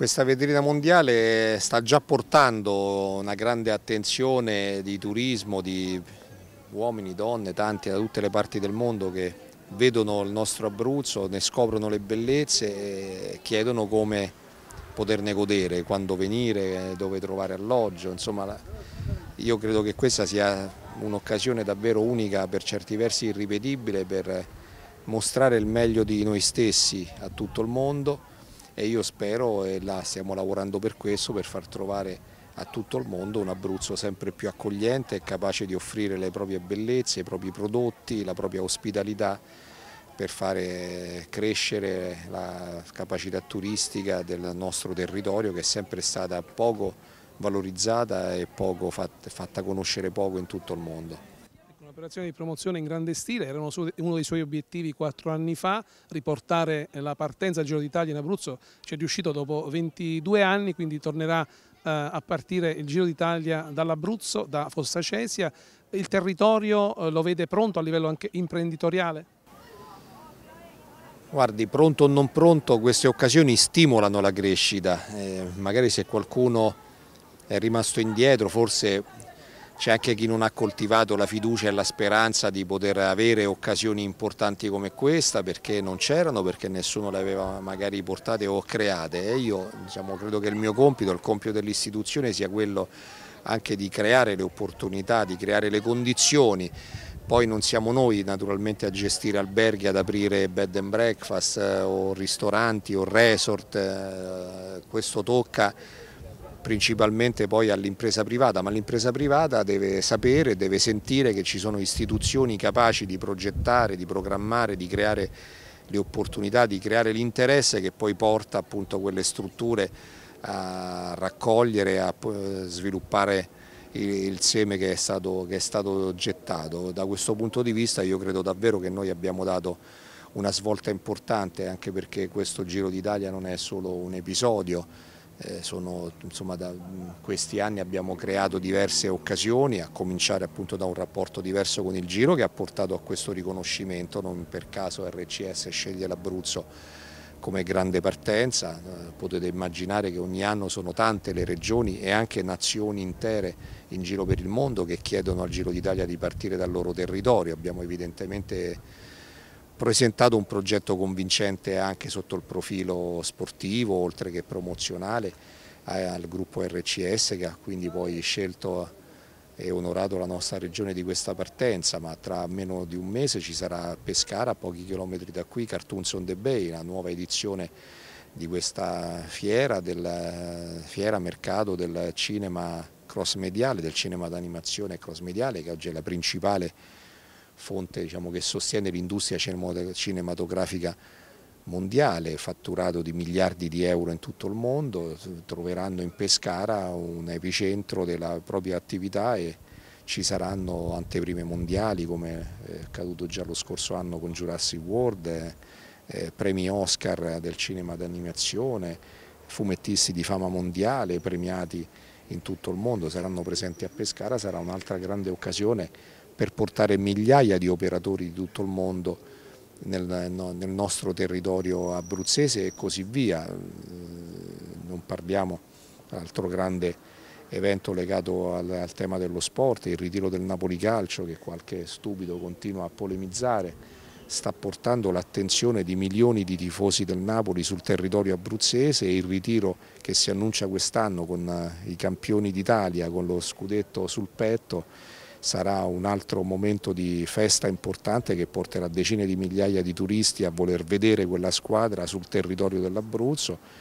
Questa vetrina mondiale sta già portando una grande attenzione di turismo, di uomini, donne, tanti da tutte le parti del mondo che vedono il nostro Abruzzo, ne scoprono le bellezze e chiedono come poterne godere, quando venire, dove trovare alloggio. Insomma, io credo che questa sia un'occasione davvero unica, per certi versi irripetibile, per mostrare il meglio di noi stessi a tutto il mondo e io spero, e là stiamo lavorando per questo, per far trovare a tutto il mondo un Abruzzo sempre più accogliente e capace di offrire le proprie bellezze, i propri prodotti, la propria ospitalità per fare crescere la capacità turistica del nostro territorio che è sempre stata poco valorizzata e poco fatta conoscere poco in tutto il mondo operazioni di promozione in grande stile, erano uno dei suoi obiettivi quattro anni fa, riportare la partenza al Giro d'Italia in Abruzzo, ci è riuscito dopo 22 anni, quindi tornerà eh, a partire il Giro d'Italia dall'Abruzzo, da Fossacesia. Il territorio eh, lo vede pronto a livello anche imprenditoriale? Guardi, pronto o non pronto, queste occasioni stimolano la crescita, eh, magari se qualcuno è rimasto indietro, forse c'è anche chi non ha coltivato la fiducia e la speranza di poter avere occasioni importanti come questa perché non c'erano, perché nessuno le aveva magari portate o create e io diciamo, credo che il mio compito, il compito dell'istituzione sia quello anche di creare le opportunità, di creare le condizioni poi non siamo noi naturalmente a gestire alberghi, ad aprire bed and breakfast eh, o ristoranti o resort, eh, questo tocca principalmente poi all'impresa privata, ma l'impresa privata deve sapere, deve sentire che ci sono istituzioni capaci di progettare, di programmare, di creare le opportunità, di creare l'interesse che poi porta appunto quelle strutture a raccogliere, a eh, sviluppare il seme che è, stato, che è stato gettato. Da questo punto di vista io credo davvero che noi abbiamo dato una svolta importante anche perché questo Giro d'Italia non è solo un episodio, eh, sono, insomma, da questi anni abbiamo creato diverse occasioni, a cominciare appunto da un rapporto diverso con il Giro che ha portato a questo riconoscimento, non per caso RCS sceglie l'Abruzzo come grande partenza, eh, potete immaginare che ogni anno sono tante le regioni e anche nazioni intere in giro per il mondo che chiedono al Giro d'Italia di partire dal loro territorio, abbiamo evidentemente presentato un progetto convincente anche sotto il profilo sportivo oltre che promozionale al gruppo RCS che ha quindi poi scelto e onorato la nostra regione di questa partenza, ma tra meno di un mese ci sarà Pescara, a pochi chilometri da qui, Cartoons on the Bay, la nuova edizione di questa fiera, del fiera mercato del cinema cross mediale, del cinema d'animazione cross mediale, che oggi è la principale fonte diciamo, che sostiene l'industria cinematografica mondiale, fatturato di miliardi di euro in tutto il mondo, troveranno in Pescara un epicentro della propria attività e ci saranno anteprime mondiali come è accaduto già lo scorso anno con Jurassic World, eh, eh premi Oscar del cinema d'animazione, fumettisti di fama mondiale premiati in tutto il mondo saranno presenti a Pescara, sarà un'altra grande occasione per portare migliaia di operatori di tutto il mondo nel, nel nostro territorio abruzzese e così via. Mm, non parliamo altro grande evento legato al, al, tema dello sport, il ritiro del Napoli Calcio che qualche stupido continua a polemizzare, sta portando l'attenzione di milioni di tifosi del Napoli sul territorio abruzzese e il ritiro che si annuncia quest'anno con eh, i campioni d'Italia, con lo scudetto sul petto, sarà un altro momento di festa importante che porterà decine di migliaia di turisti a voler vedere quella squadra sul territorio dell'Abruzzo